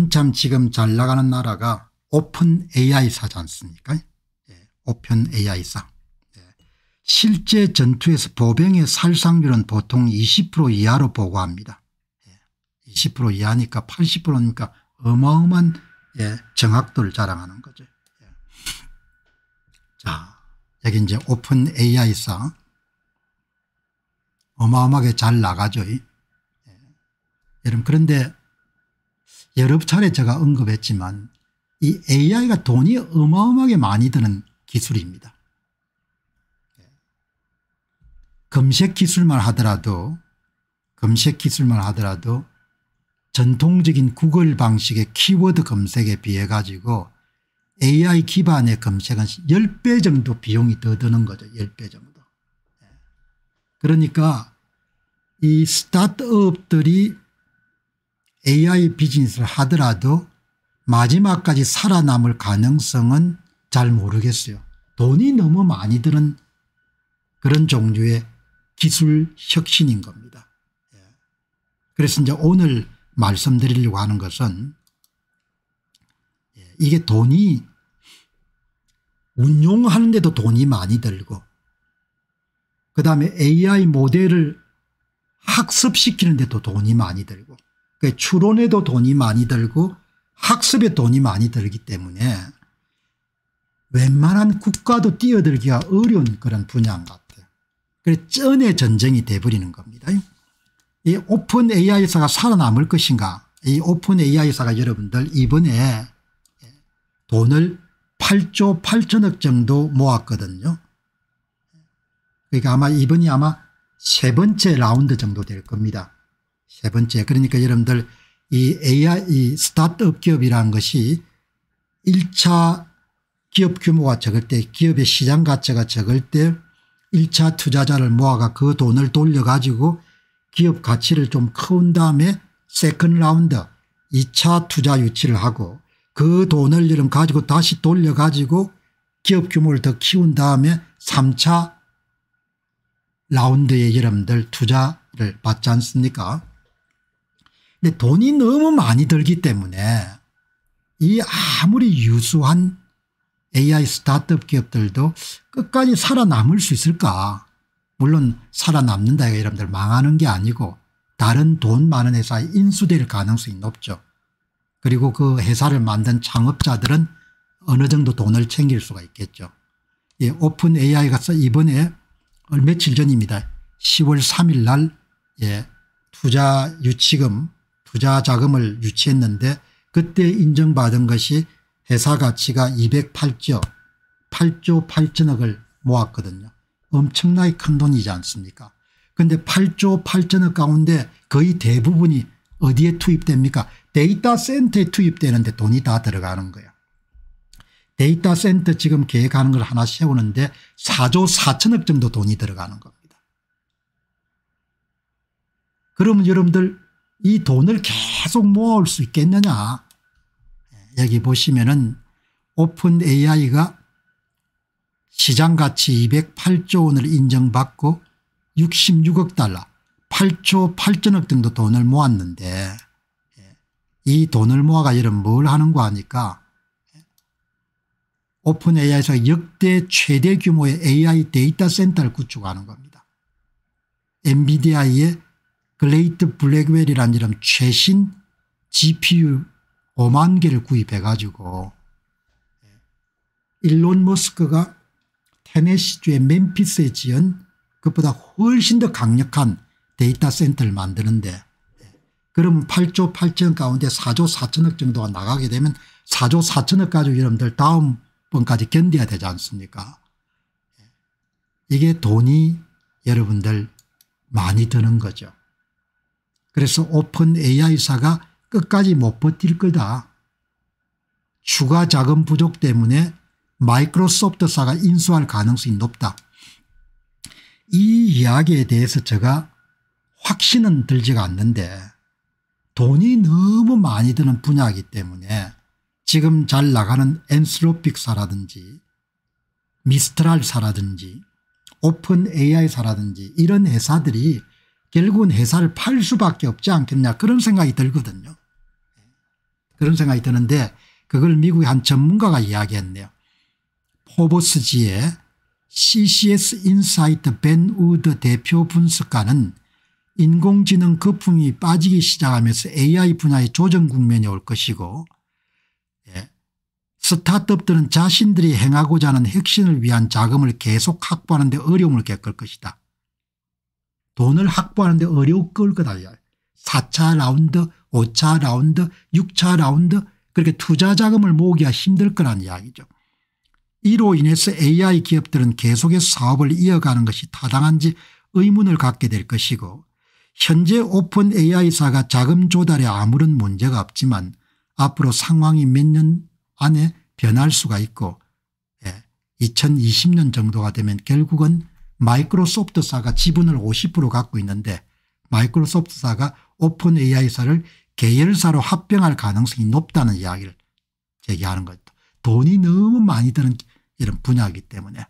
한참 지금 잘 나가는 나라가 오픈 AI사지 않습니까 예, 오픈 AI사. 예. 실제 전투에서 보병의 살상률은 보통 20% 이하로 보고합니다. 예. 20% 이하니까 80%니까 어마어마한 예, 정확도를 자랑하는 거죠. 예. 자 여기 이제 오픈 AI사 어마어마하게 잘 나가죠. 예. 여러분 그런데 여러 차례 제가 언급했지만 이 AI가 돈이 어마어마하게 많이 드는 기술입니다. 검색 기술만 하더라도 검색 기술만 하더라도 전통적인 구글 방식의 키워드 검색에 비해 가지고 AI 기반의 검색은 10배 정도 비용이 더 드는 거죠. 10배 정도. 예. 그러니까 이 스타트업들이 AI 비즈니스를 하더라도 마지막까지 살아남을 가능성은 잘 모르겠어요. 돈이 너무 많이 드는 그런 종류의 기술 혁신인 겁니다. 예. 그래서 이제 오늘 말씀드리려고 하는 것은 예, 이게 돈이 운용하는데도 돈이 많이 들고 그다음에 AI 모델을 학습시키는데도 돈이 많이 들고 그 추론에도 돈이 많이 들고 학습에 돈이 많이 들기 때문에 웬만한 국가도 뛰어들기가 어려운 그런 분야인 것 같아요. 그래서 쩐의 전쟁이 돼버리는 겁니다. 이 오픈 AI사가 살아남을 것인가 이 오픈 AI사가 여러분들 이번에 돈을 8조 8천억 정도 모았거든요. 그러니까 아마 이번이 아마 세 번째 라운드 정도 될 겁니다. 세 번째 그러니까 여러분들 이 AI 이 스타트업 기업이라는 것이 1차 기업 규모가 적을 때 기업의 시장 가치가 적을 때 1차 투자자를 모아가 그 돈을 돌려가지고 기업 가치를 좀커운 다음에 세컨 라운드 2차 투자 유치를 하고 그 돈을 이름 가지고 다시 돌려가지고 기업 규모를 더 키운 다음에 3차 라운드의 여러분들 투자를 받지 않습니까 근데 돈이 너무 많이 들기 때문에 이 아무리 유수한 AI 스타트업 기업들도 끝까지 살아남을 수 있을까 물론 살아남는다 여러분들 망하는 게 아니고 다른 돈 많은 회사에 인수될 가능성이 높죠. 그리고 그 회사를 만든 창업자들은 어느 정도 돈을 챙길 수가 있겠죠. 예, 오픈 AI가 서 이번에 며칠 전입니다. 10월 3일 날 예, 투자 유치금 투자 자금을 유치했는데 그때 인정받은 것이 회사 가치가 208조 8조 8천억을 모았거든요. 엄청나게 큰 돈이지 않습니까 근데 8조 8천억 가운데 거의 대부분이 어디에 투입됩니까 데이터 센터에 투입되는데 돈이 다 들어가는 거예요. 데이터 센터 지금 계획하는 걸 하나 세우는데 4조 4천억 정도 돈이 들어가는 겁니다. 그러면 여러분들 이 돈을 계속 모아올 수 있겠느냐. 여기 보시면은 오픈 AI가 시장가치 208조 원을 인정받고 66억 달러 8조 8천억 정도 돈을 모았는데 이 돈을 모아가 이런 뭘 하는가 하니까 오픈 AI에서 역대 최대 규모의 AI 데이터 센터를 구축하는 겁니다. 엔비디아의 글레이트 블랙웰이라는 이름 최신 GPU 5만 개를 구입해 가지고 예. 일론 머스크가 테네시주의 멤피스에 지은 그보다 훨씬 더 강력한 데이터 센터를 만드는데 예. 그러면 8조 8천 가운데 4조 4천억 정도가 나가게 되면 4조 4천억 가지고 여러분들 다음 번까지 견뎌야 되지 않습니까 예. 이게 돈이 여러분들 많이 드는 거죠. 그래서 오픈 AI사가 끝까지 못 버틸 거다. 추가 자금 부족 때문에 마이크로소프트사가 인수할 가능성이 높다. 이 이야기에 대해서 제가 확신은 들지가 않는데 돈이 너무 많이 드는 분야이기 때문에 지금 잘 나가는 엔스로픽사라든지 미스트랄사라든지 오픈 AI사라든지 이런 회사들이 결국은 회사를 팔 수밖에 없지 않겠냐 그런 생각이 들거든요. 그런 생각이 드는데 그걸 미국의 한 전문가가 이야기했네요. 포보스지의 CCS 인사이트 벤 우드 대표 분석가는 인공지능 거품이 빠지기 시작하면서 AI 분야의 조정 국면이 올 것이고 예. 스타트업들은 자신들이 행하고자 하는 혁신을 위한 자금을 계속 확보하는 데 어려움을 겪을 것이다. 돈을 확보하는데 어려울 거다. 4차 라운드 5차 라운드 6차 라운드 그렇게 투자 자금을 모으기가 힘들 거란 이야기죠. 이로 인해서 AI 기업들은 계속해서 사업을 이어가는 것이 타당한지 의문을 갖게 될 것이고 현재 오픈 AI사가 자금 조달에 아무런 문제가 없지만 앞으로 상황이 몇 년 안에 변할 수가 있고 2020년 예, 정도가 되면 결국은 마이크로소프트사가 지분을 50% 갖고 있는데 마이크로소프트사가 오픈 AI사를 계열사로 합병할 가능성이 높다는 이야기를 제기하는 것도 돈이 너무 많이 드는 이런 분야이기 때문에.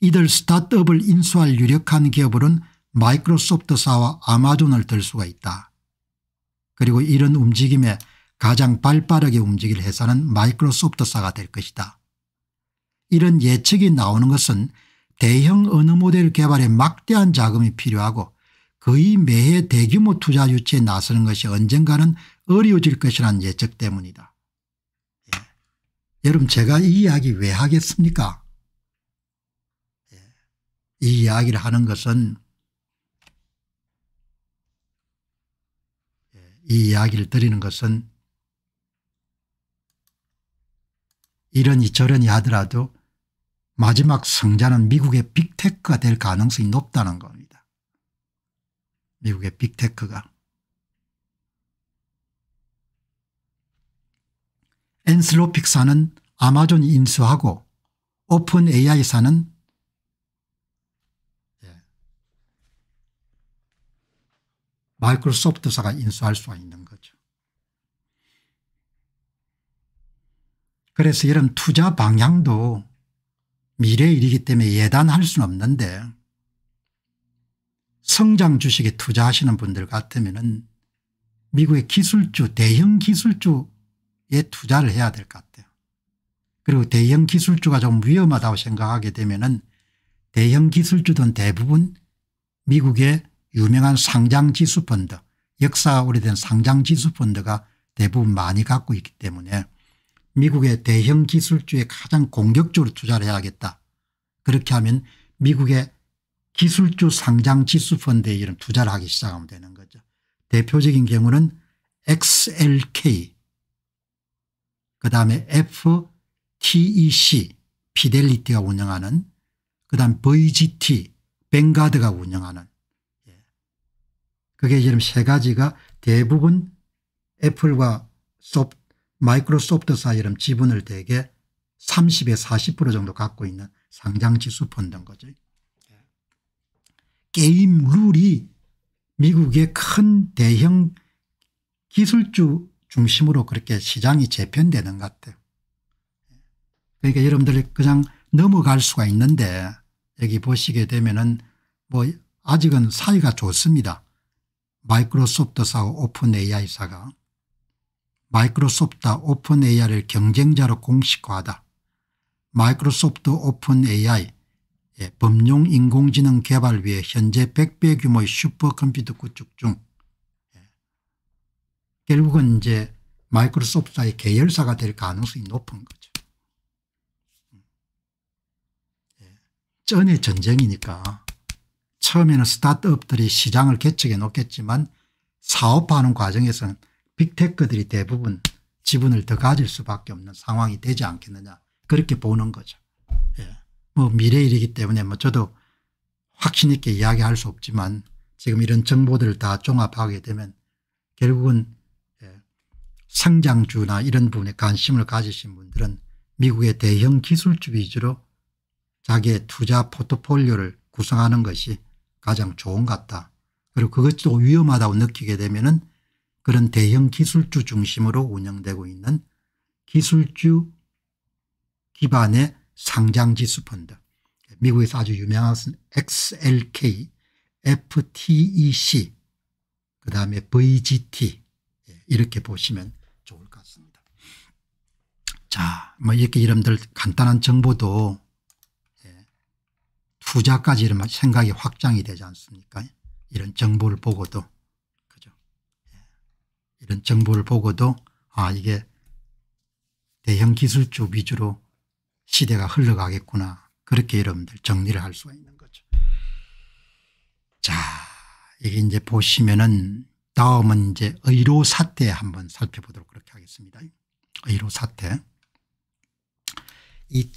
이들 스타트업을 인수할 유력한 기업으로는 마이크로소프트사와 아마존을 들 수가 있다. 그리고 이런 움직임에 가장 발빠르게 움직일 회사는 마이크로소프트사가 될 것이다. 이런 예측이 나오는 것은 대형 언어 모델 개발에 막대한 자금이 필요하고 거의 매해 대규모 투자 유치에 나서는 것이 언젠가는 어려워질 것이라는 예측 때문이다. 예. 여러분 제가 이 이야기 왜 하겠습니까 예. 이 이야기를 하는 것은 예, 이 이야기를 드리는 것은 이러니 저러니 하더라도 마지막 승자는 미국의 빅테크가 될 가능성이 높다는 겁니다. 미국의 빅테크가. 엔슬로픽사는 아마존 인수하고 오픈 AI사는 예. 마이크로소프트사가 인수할 수가 있는 거죠. 그래서 이런 투자 방향도 미래 일이기 때문에 예단할 수는 없는데 성장 주식에 투자하시는 분들 같으면 미국의 기술주 대형 기술주에 투자를 해야 될 것 같아요. 그리고 대형 기술주가 좀 위험하다고 생각하게 되면 은 대형 기술주든 대부분 미국의 유명한 상장지수 펀드 역사 오래된 상장지수 펀드가 대부분 많이 갖고 있기 때문에 미국의 대형 기술주에 가장 공격적으로 투자를 해야겠다. 그렇게 하면 미국의 기술주 상장 지수 펀드에 이런 투자를 하기 시작하면 되는 거죠. 대표적인 경우는 XLK 그다음에 FTEC 피델리티가 운영하는 그다음 VGT 뱅가드가 운영하는 예. 그게 지금 세 가지가 대부분 애플과 소프트 마이크로소프트사 이름 지분을 대개 30에 40% 정도 갖고 있는 상장지수 펀드인 거죠. 게임 룰이 미국의 큰 대형 기술주 중심으로 그렇게 시장이 재편되는 것 같아요. 그러니까 여러분들이 그냥 넘어갈 수가 있는데 여기 보시게 되면은 뭐 아직은 사이가 좋습니다. 마이크로소프트사와 오픈 AI사가. 마이크로소프트 오픈 AI를 경쟁자로 공식화하다. 마이크로소프트 오픈 AI 범용 인공지능 개발 위해 현재 100배 규모의 슈퍼컴퓨터 구축 중 결국은 이제 마이크로소프트의 계열사가 될 가능성이 높은 거죠. 전의 전쟁이니까 처음에는 스타트업들이 시장을 개척해 놓겠지만 사업하는 과정에서는 빅테크들이 대부분 지분을 더 가질 수밖에 없는 상황이 되지 않겠느냐 그렇게 보는 거죠. 예. 뭐 미래일이기 때문에 뭐 저도 확신 있게 이야기할 수 없지만 지금 이런 정보들을 다 종합하게 되면 결국은 예. 성장주나 이런 부분에 관심을 가지신 분들은 미국의 대형 기술주 위주로 자기의 투자 포트폴리오를 구성하는 것이 가장 좋은 것 같다. 그리고 그것도 위험하다고 느끼게 되면은 그런 대형 기술주 중심으로 운영되고 있는 기술주 기반의 상장지수 펀드 미국에서 아주 유명한 XLK, FTEC 그 다음에 VGT 이렇게 보시면 좋을 것 같습니다. 자, 뭐 이렇게 이름들 간단한 정보도 예, 투자까지 이런 생각이 확장이 되지 않습니까? 이런 정보를 보고도 이런 정보를 보고도 아 이게 대형 기술주 위주로 시대가 흘러가겠구나 그렇게 여러분들 정리를 할 수가 있는 거죠. 자 이게 이제 보시면은 다음은 이제 의료 사태 한번 살펴보도록 그렇게 하겠습니다. 의료 사태. 이